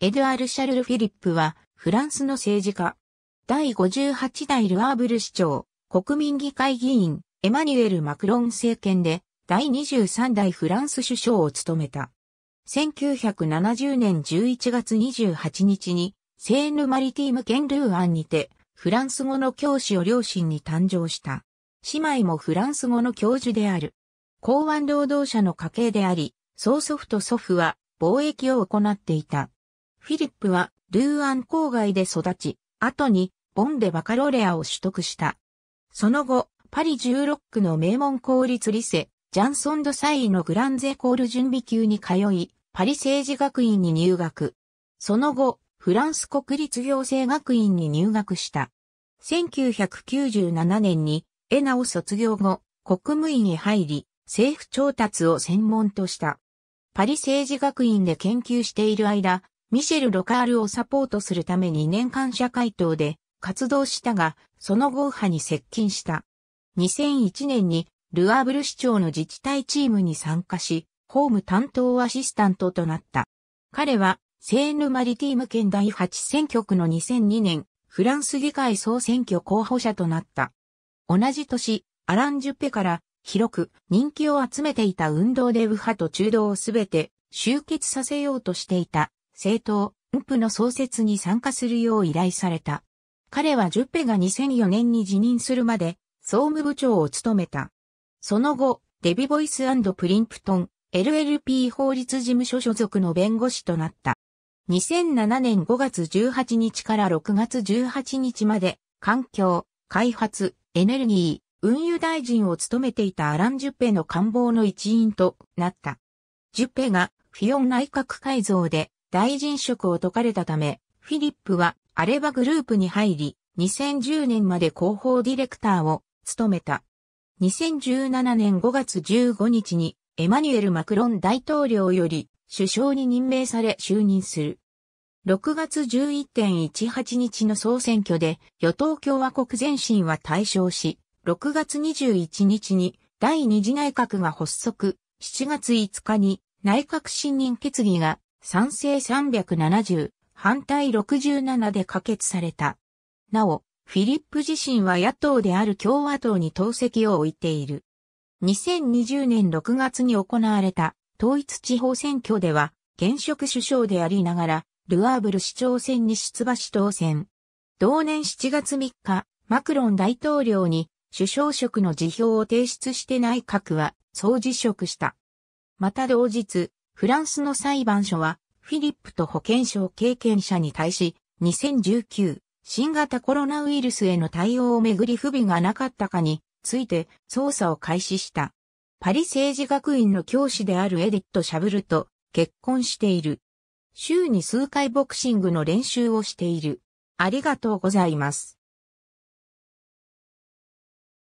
エドゥアール・シャルル・フィリップは、フランスの政治家。第58代ルアーブル市長、国民議会議員、エマニュエル・マクロン政権で、第23代フランス首相を務めた。1970年11月28日に、セーヌ・マリティームン・ルーアンにて、フランス語の教師を両親に誕生した。姉妹もフランス語の教授である。港湾労働者の家系であり、曽祖父と祖父は貿易を行っていた。フィリップはルーアン郊外で育ち、後にボンでバカロレアを取得した。その後、パリ16区の名門公立理セ、ジャンソンドサイのグランゼコール準備級に通い、パリ政治学院に入学。その後、フランス国立行政学院に入学した。1997年にエナを卒業後、国務院へ入り、政府調達を専門とした。パリ政治学院で研究している間、ミシェル・ロカールをサポートするために年間社会党で活動したが、その後派に接近した。2001年にルアーブル市長の自治体チームに参加し、ホーム担当アシスタントとなった。彼は、セーヌ・マリティーム県第8選挙区の2002年、フランス議会総選挙候補者となった。同じ年、アラン・ジュッペから広く人気を集めていた運動で右派と中道をすべて集結させようとしていた政党、ンプの創設に参加するよう依頼された。彼はジュッペが2004年に辞任するまで、総務部長を務めた。その後、デビボイスプリンプトン、LLP 法律事務所所属の弁護士となった。2007年5月18日から6月18日まで、環境、開発、エネルギー、運輸大臣を務めていたアラン・ジュッペの官房の一員となった。ジュッペがフィオン内閣改造で大臣職を解かれたため、フィリップはアレバグループに入り、2010年まで広報ディレクターを務めた。2017年5月15日にエマニュエル・マクロン大統領より首相に任命され就任する。6月11.18日の総選挙で与党共和国前進は対象し、6月21日に第二次内閣が発足、7月5日に内閣信任決議が賛成370、反対67で可決された。なお、フィリップ自身は野党である共和党に党籍を置いている。2020年6月に行われた統一地方選挙では、現職首相でありながら、ルアーブル市長選に出馬し当選。同年7月3日、マクロン大統領に首相職の辞表を提出して内閣は総辞職した。また同日、フランスの裁判所は、フィリップと保健省経験者に対し、2019、新型コロナウイルスへの対応をめぐり不備がなかったかについて捜査を開始した。パリ政治学院の教師であるエディット・シャブルと結婚している。週に数回ボクシングの練習をしている。ありがとうございます。